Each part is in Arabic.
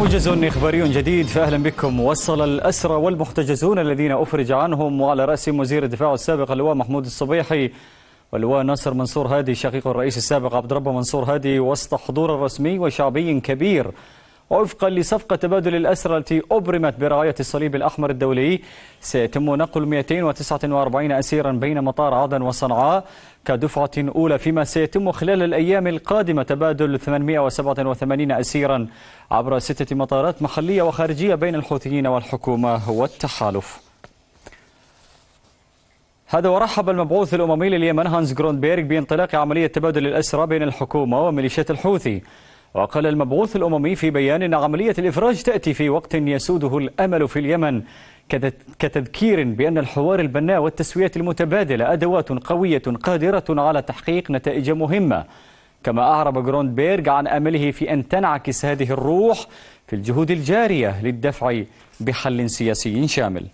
موجز إخباري جديد فأهلا بكم وصل الأسرى والمحتجزون الذين أفرج عنهم وعلى رأسهم وزير الدفاع السابق اللواء محمود الصبيحي واللواء ناصر منصور هادي شقيق الرئيس السابق عبد ربه منصور هادي وسط حضور رسمي وشعبي كبير وفقا لصفقة تبادل الأسرى التي أبرمت برعاية الصليب الأحمر الدولي سيتم نقل 249 أسيرا بين مطار عدن وصنعاء كدفعة أولى فيما سيتم خلال الأيام القادمة تبادل 887 أسيرا عبر ستة مطارات محلية وخارجية بين الحوثيين والحكومة والتحالف هذا ورحب المبعوث الأممي لليمن هانز جروندبيرغ بانطلاق عملية تبادل الأسرى بين الحكومة وميليشيات الحوثي وقال المبعوث الأممي في بيان أن عملية الإفراج تأتي في وقت يسوده الأمل في اليمن كتذكير بأن الحوار البناء والتسوية المتبادلة أدوات قوية قادرة على تحقيق نتائج مهمة كما أعرب جروندبيرغ عن أمله في أن تنعكس هذه الروح في الجهود الجارية للدفع بحل سياسي شامل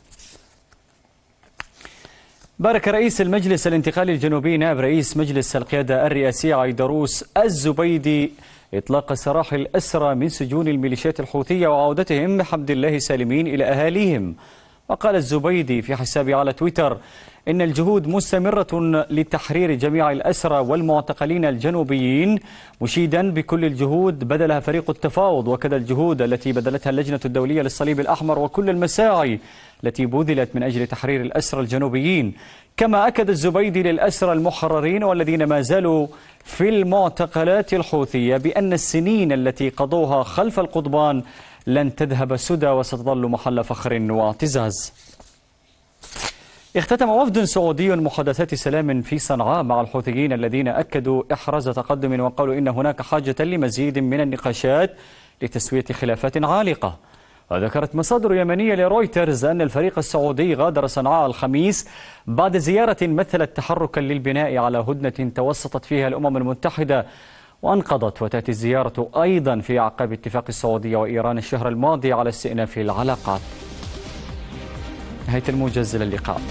بارك رئيس المجلس الانتقالي الجنوبي نائب رئيس مجلس القيادة الرئاسي عيدروس الزبيدي إطلاق سراح الأسرى من سجون الميليشيات الحوثية وعودتهم بحمد الله سالمين إلى أهاليهم وقال الزبيدي في حسابه على تويتر إن الجهود مستمرة لتحرير جميع الأسرى والمعتقلين الجنوبيين مشيدا بكل الجهود بذلها فريق التفاوض وكذا الجهود التي بذلتها اللجنة الدولية للصليب الأحمر وكل المساعي التي بذلت من أجل تحرير الأسرى الجنوبيين كما أكد الزبيدي للأسرى المحررين والذين ما زالوا في المعتقلات الحوثية بأن السنين التي قضوها خلف القضبان لن تذهب سدى وستظل محل فخر واعتزاز اختتم وفد سعودي محادثات سلام في صنعاء مع الحوثيين الذين أكدوا إحراز تقدم وقالوا إن هناك حاجة لمزيد من النقاشات لتسوية خلافات عالقة وذكرت مصادر يمنية لرويترز أن الفريق السعودي غادر صنعاء الخميس بعد زيارة مثلت تحركا للبناء على هدنة توسطت فيها الأمم المتحدة وأنقضت وتأتي الزيارة أيضا في أعقاب اتفاق السعودية وإيران الشهر الماضي على استئناف العلاقات نهاية الموجز للقاء